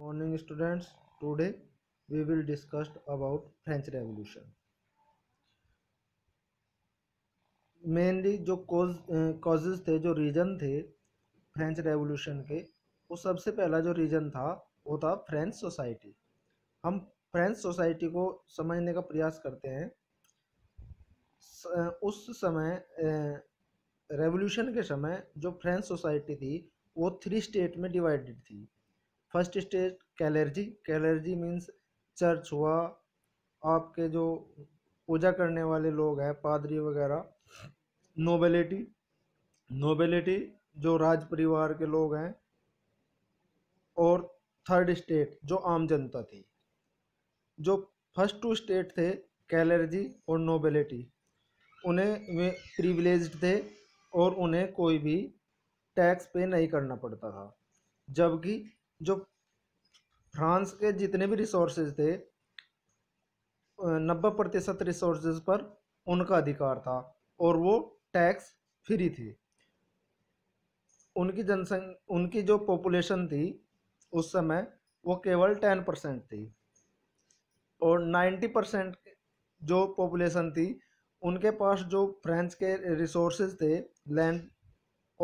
morning students today we will discussed about French revolution mainly जो cause causes थे जो reason थे French revolution के वो सबसे पहला जो रीजन था वो था फ्रेंच सोसाइटी हम फ्रेंच सोसाइटी को समझने का प्रयास करते हैं उस समय रेवोल्यूशन के समय जो फ्रेंच सोसाइटी थी वो थ्री स्टेट में डिवाइडेड थी first stage clergy clergy means church हुआ आपके जो पूजा करने वाले लोग हैं पादरी वगैरह नोबेलिटी नोबेलिटी जो राज परिवार के लोग हैं और थर्ड स्टेट जो आम जनता थी जो फर्स्ट टू स्टेट थे कैलर्जी और नोबेलिटी उन्हें वे प्रिविलेज थे और उन्हें कोई भी टैक्स पे नहीं करना पड़ता था जबकि जो फ्रांस के जितने भी रिसोर्सेज थे नब्बे प्रतिशत रिसोर्सेज पर उनका अधिकार था और वो टैक्स फ्री थी उनकी जनसंख्या उनकी जो पॉपुलेशन थी उस समय वो केवल टेन परसेंट थी और नाइन्टी परसेंट जो पॉपुलेशन थी उनके पास जो फ्रेंच के रिसोर्सेज थे लैंड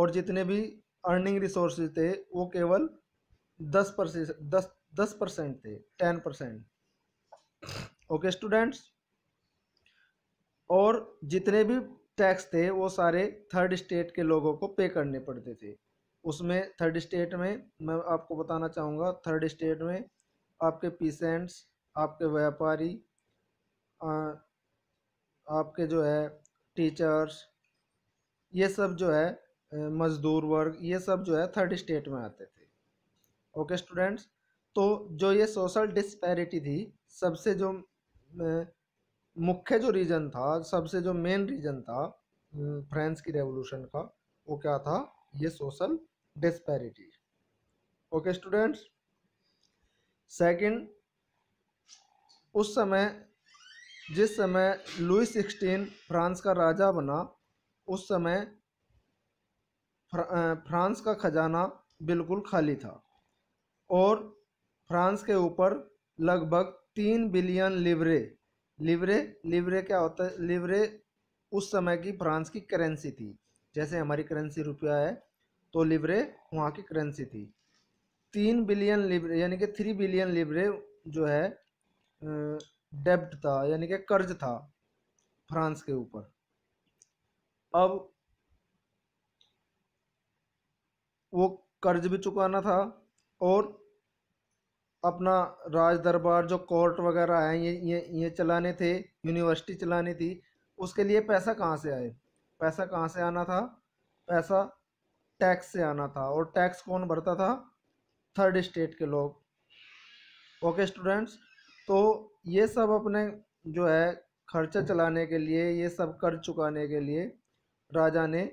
और जितने भी अर्निंग रिसोर्सेज थे वो केवल दस परसेंट दस दस परसेंट थे टेन परसेंट ओके स्टूडेंट्स और जितने भी टैक्स थे वो सारे थर्ड स्टेट के लोगों को पे करने पड़ते थे उसमें थर्ड स्टेट में मैं आपको बताना चाहूँगा थर्ड स्टेट में आपके पीसेंट्स आपके व्यापारी आपके जो है टीचर्स ये सब जो है मजदूर वर्ग ये सब जो है थर्ड स्टेट में आते थे ओके स्टूडेंट्स तो जो ये सोशल डिस्पैरिटी थी सबसे जो मुख्य जो रीज़न था सबसे जो मेन रीज़न था फ्रांस की रेवोल्यूशन का वो क्या था ये social disparity okay students second उस समय जिस समय लुई सिक्सटीन फ्रांस का राजा बना उस समय फ्रांस का खजाना बिल्कुल खाली था और फ्रांस के ऊपर लगभग तीन बिलियन लिवरे लिवरे लिवरे क्या होता है लिवरे उस समय की फ्रांस की करेंसी थी जैसे हमारी करेंसी रुपया है तो लिवरे वहाँ की करेंसी थी तीन बिलियन लिवरे यानी कि थ्री बिलियन लिवरे जो है डेब्ट था यानी कि कर्ज था फ्रांस के ऊपर अब वो कर्ज भी चुकाना था और अपना राज दरबार जो कोर्ट वगैरह हैं ये ये ये चलाने थे यूनिवर्सिटी चलानी थी उसके लिए पैसा कहाँ से आए पैसा कहाँ से आना था पैसा टैक्स से आना था और टैक्स कौन भरता था थर्ड स्टेट के लोग ओके स्टूडेंट्स तो ये सब अपने जो है खर्चा चलाने के लिए ये सब कर चुकाने के लिए राजा ने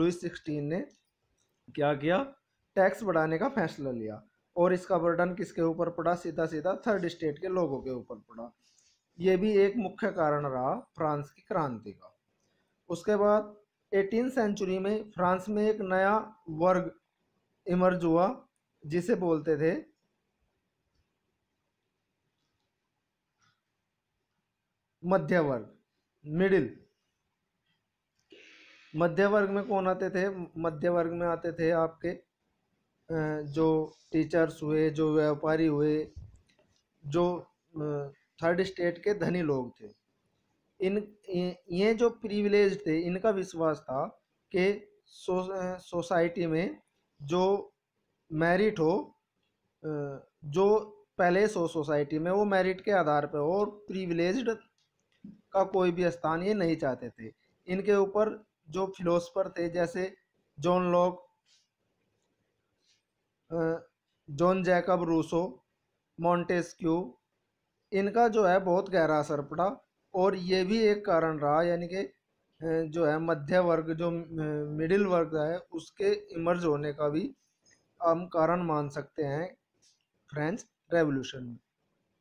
लुइस सिक्सटीन ने क्या किया टैक्स बढ़ाने का फैसला लिया और इसका बर्डन किसके ऊपर पड़ा सीधा सीधा थर्ड स्टेट के लोगों के ऊपर पड़ा ये भी एक मुख्य कारण रहा फ्रांस की क्रांति का उसके बाद एटीन सेंचुरी में फ्रांस में एक नया वर्ग इमर्ज हुआ जिसे बोलते थे मध्य वर्ग मिडिल मध्य वर्ग में कौन आते थे मध्य वर्ग में आते थे आपके जो टीचर्स हुए जो व्यापारी हुए जो थर्ड स्टेट के धनी लोग थे इन ये जो प्रिविलेज थे इनका विश्वास था कि सो, सोसाइटी में जो मेरिट हो जो पैलेस हो सोसाइटी में वो मेरिट के आधार पर हो और प्रिविलेज का कोई भी स्थान ये नहीं चाहते थे इनके ऊपर जो फिलोसफर थे जैसे John Locke John Jacob Rousseau Montesquieu इनका जो है बहुत गहरा असर पड़ा और ये भी एक कारण रहा यानी कि जो है मध्य वर्ग जो मिडिल वर्ग है उसके इमर्ज होने का भी हम कारण मान सकते हैं फ्रेंच रेवोल्यूशन में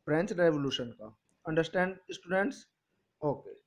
फ्रेंच रेवोल्यूशन का अंडरस्टैंड स्टूडेंट्स ओके